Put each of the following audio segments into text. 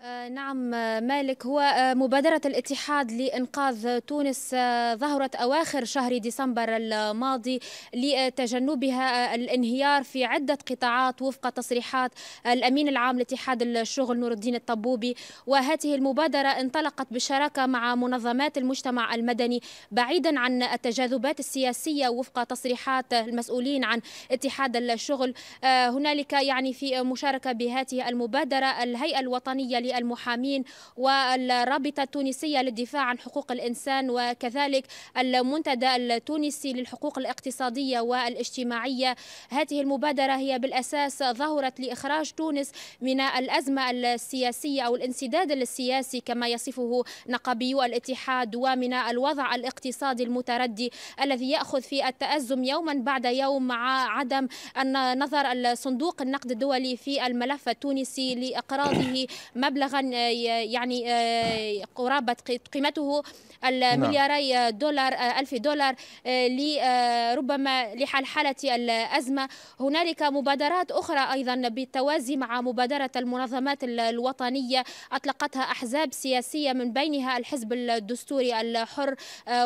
آه، نعم آه، مالك هو آه، مبادرة الاتحاد لإنقاذ تونس ظهرت أواخر شهر ديسمبر الماضي لتجنبها الانهيار في عدة قطاعات وفق تصريحات الأمين العام لاتحاد الشغل نور الدين الطبوبي وهذه المبادرة انطلقت بالشراكة مع منظمات المجتمع المدني بعيدا عن التجاذبات السياسية وفق تصريحات المسؤولين عن اتحاد الشغل هنالك يعني في مشاركة بهذه المبادرة الهيئة الوطنية للمحامين والرابطة التونسية للدفاع عن حقوق الإنسان وكذلك المنتدى التونسي للحقوق الاقتصادية والاجتماعية هذه المبادرة هي بالأساس ظهرت لإخراج تونس من الأزمة السياسية أو الانسداد السياسي كما يصفه نقابي الاتحاد ومن الوضع الاقتصادي المتردي الذي يأخذ في التأزم يوما بعد يوم مع عدم النظر الصندوق النقد الدولي في الملف التونسي لإقراضه مبلغ مبلغا آه، يعني آه، قرابة قيمته الملياري دولار آه، ألف دولار لربما لحل حالة الأزمة هنالك مبادرات أخرى أيضا بالتوازي مع مبادرة المنظمات الوطنية أطلقتها أحزاب سياسية من بينها الحزب الدستوري الحر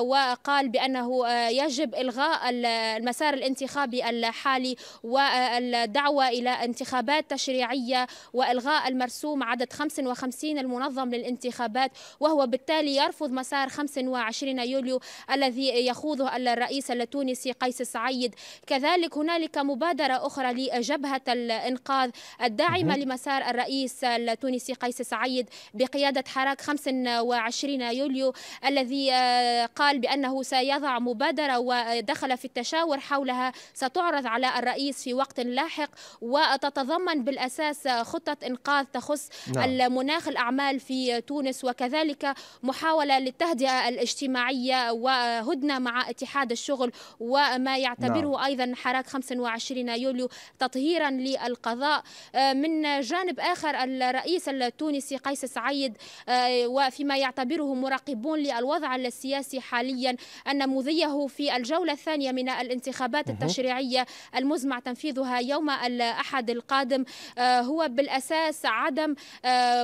وقال بأنه يجب إلغاء المسار الانتخابي الحالي والدعوة إلى انتخابات تشريعية وإلغاء المرسوم عدد خمس 55 المنظم للانتخابات وهو بالتالي يرفض مسار 25 يوليو الذي يخوضه الرئيس التونسي قيس سعيد كذلك هنالك مبادرة أخرى لجبهة الإنقاذ الداعمة لمسار الرئيس التونسي قيس سعيد بقيادة حراك 25 يوليو الذي آه، قال بأنه سيضع مبادرة ودخل في التشاور حولها ستعرض على الرئيس في وقت لاحق وتتضمن بالأساس خطة إنقاذ تخص نعم. مناخ الأعمال في تونس وكذلك محاولة للتهدئة الاجتماعية وهدنة مع اتحاد الشغل وما يعتبره نعم. أيضا حراك 25 يوليو تطهيرا للقضاء آه، من جانب آخر الرئيس التونسي قيس سعيد آه، وفيما يعتبره مراقبون للوضع السياسي حاليا أن مضيه في الجولة الثانية من الانتخابات التشريعية المزمع تنفيذها يوم الأحد القادم آه، هو بالأساس عدم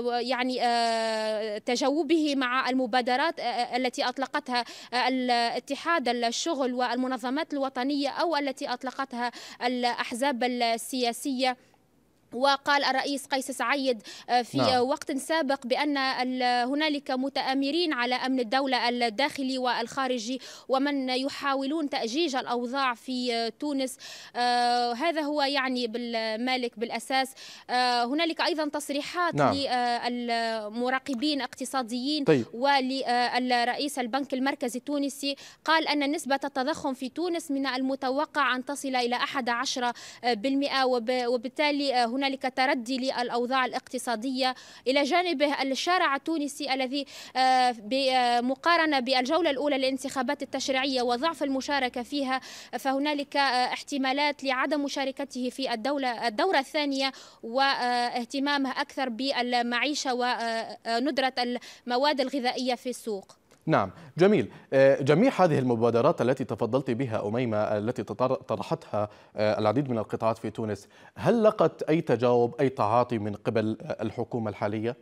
يعني آه، تجاوبه مع المبادرات آه، آه، التي اطلقتها الاتحاد الشغل والمنظمات الوطنيه او التي اطلقتها الاحزاب السياسيه وقال الرئيس قيس سعيد آه، في نعم. وقت سابق بأن هنالك متآمرين على أمن الدولة الداخلي والخارجي ومن يحاولون تأجيج الأوضاع في آه، تونس آه، هذا هو يعني بالمالك بالأساس هنالك أيضا تصريحات نعم. للمراقبين اقتصاديين طيب. وللرئيس البنك المركزي التونسي قال أن نسبة التضخم في تونس من المتوقع أن تصل إلى 11% وبالتالي هنالك تردي للأوضاع الاقتصادية إلى جانبه الشارع التونسي الذي آه، بمقارنة آه، بالجولة الأولى للانتخابات التشريعية وضعف المشاركة فيها فهنالك آه، احتمالات لعدم مشاركته في الدولة الدورة الثانية واهتمامه أكثر بالمعيشة وندرة المواد الغذائية في السوق نعم جميل آه، جميع هذه المبادرات التي تفضلت بها أميمة آه، التي طرحتها آه، العديد من القطاعات في تونس هل لقت أي تجاوب أي تعاطي من قبل الحكومة الحالية؟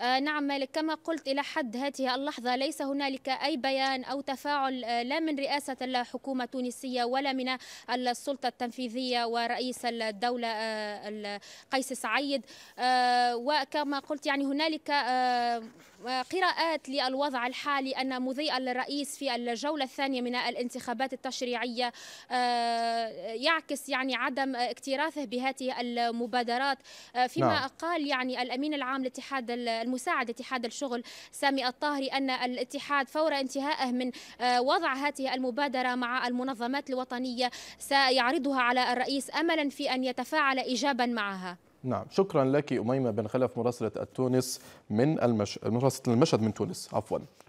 آه، نعم مالك كما قلت إلى حد هذه اللحظة ليس هنالك أي بيان أو تفاعل آه، لا من رئاسة الحكومة التونسية ولا من السلطة التنفيذية ورئيس الدولة آه، قيس سعيد وكما قلت يعني هنالك قراءات للوضع الحالي أن مضي الرئيس في الجولة الثانية من الانتخابات التشريعية يعكس يعني عدم اكتراثه بهذه المبادرات فيما نعم. قال يعني الأمين العام لاتحاد المساعد اتحاد الشغل سامي الطاهري أن الاتحاد فور انتهائه من آه، وضع هذه المبادرة مع المنظمات الوطنية سيعرضها على الرئيس أملا في أن يتفاعل إيجابا معها نعم شكرا لك أميمة بن خلف مراسلة التونس من المش... مراسلة المشهد من تونس عفوا